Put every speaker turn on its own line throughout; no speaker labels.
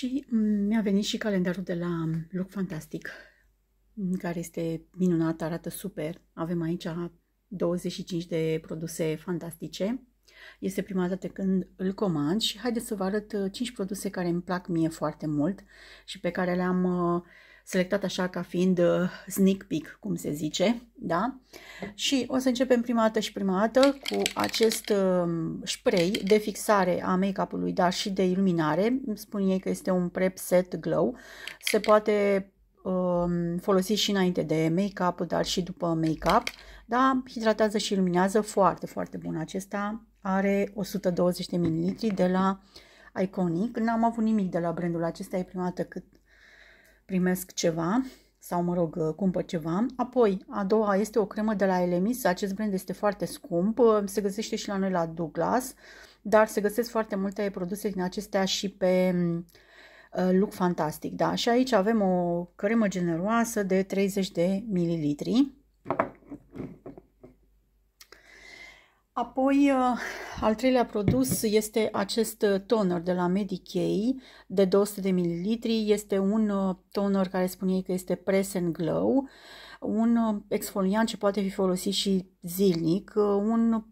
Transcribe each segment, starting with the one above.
Și mi-a venit și calendarul de la Look Fantastic, care este minunat, arată super. Avem aici 25 de produse fantastice. Este prima dată când îl comand și haideți să vă arăt 5 produse care îmi plac mie foarte mult și pe care le-am uh, selectat așa ca fiind uh, sneak peek, cum se zice, da? Și o să începem prima dată și prima dată cu acest um, spray de fixare a make-up-ului, dar și de iluminare. Îmi spun ei că este un prep set glow. Se poate um, folosi și înainte de make-up, dar și după make-up. Da, hidratează și iluminează foarte, foarte bun. Acesta are 120 ml de la Iconic. N-am avut nimic de la brandul acesta, e prima dată cât primesc ceva sau, mă rog, cumpăr ceva. Apoi, a doua este o cremă de la Elemis. Acest brand este foarte scump. Se găsește și la noi la Douglas, dar se găsesc foarte multe produse din acestea și pe uh, Look Fantastic. Da? Și aici avem o cremă generoasă de 30 de mililitri Apoi, uh, al treilea produs este acest uh, toner de la Medicaid de 200 de ml. Este un uh, toner care spune că este Press and Glow, un exfoliant ce poate fi folosit și zilnic, un,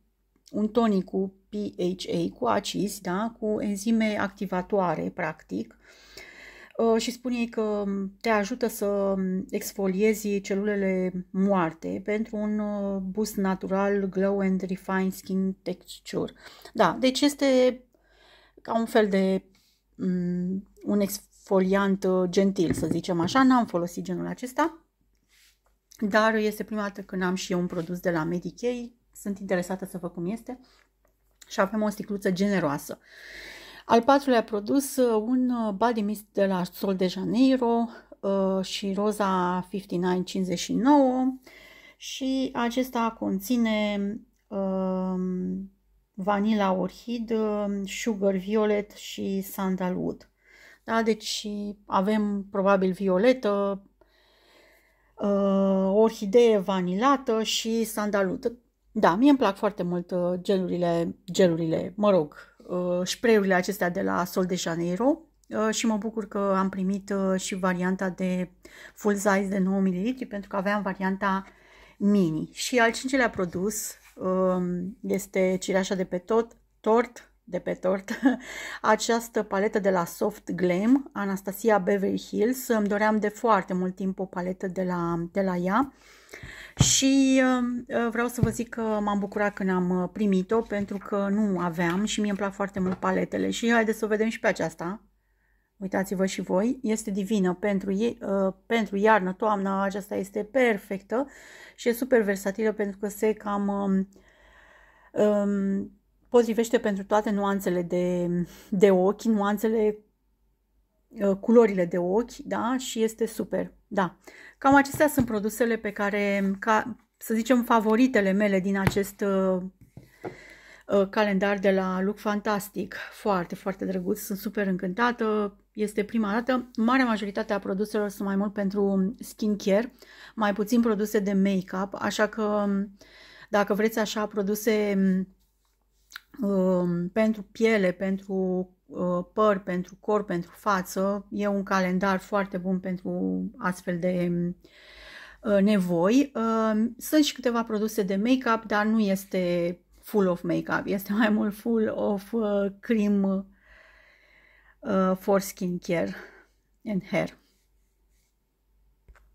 un tonic cu PHA, cu acizi, da? cu enzime activatoare, practic, uh, Uh, și spun ei că te ajută să exfoliezi celulele moarte pentru un uh, boost natural glow and refined skin texture. Da, deci este ca un fel de mm, un exfoliant uh, gentil, să zicem așa. N-am folosit genul acesta, dar este prima dată când am și eu un produs de la Medicaid. Sunt interesată să văd cum este și avem o sticluță generoasă. Al patrulea produs, uh, un uh, body mist de la Sol de Janeiro uh, și roza 5959 și acesta conține um, vanila orhid, um, sugar violet și sandalwood. Da, deci avem probabil violetă, orhidee vanilată și Sandalwood. Da, mie îmi plac foarte mult gelurile, gelurile, mă rog, uh, spray-urile acestea de la Sol de Janeiro uh, și mă bucur că am primit uh, și varianta de full size de 9 ml pentru că aveam varianta mini. Și al cincilea produs uh, este cireașa de pe tot, tort, de pe tort, această paletă de la Soft Glam, Anastasia Beverly Hills. Îmi doream de foarte mult timp o paletă de la, de la ea. Uh, și uh, uh, vreau să vă zic că m-am bucurat când am uh, primit-o pentru că nu aveam și mie îmi plac foarte mult paletele. Și haideți să o vedem și pe aceasta. Uitați-vă și voi, este divină pentru, pentru iarnă, toamna aceasta este perfectă și e super versatilă pentru că se cam um, um potrivește pentru toate nuanțele de, de ochi, nuanțele Uh, culorile de ochi, da? Și este super, da. Cam acestea sunt produsele pe care, ca, să zicem, favoritele mele din acest uh, uh, calendar de la Look Fantastic. Foarte, foarte drăguț, sunt super încântată. Este prima dată. Marea majoritate a produselor sunt mai mult pentru skincare, mai puțin produse de make-up, așa că um, dacă vreți așa produse um, pentru piele, pentru ă, păr, pentru corp, pentru față. E un calendar foarte bun pentru astfel de ă, nevoi. Sunt și câteva produse de make-up, dar nu este full of make-up, este mai mult full of ă, cream for skincare and hair.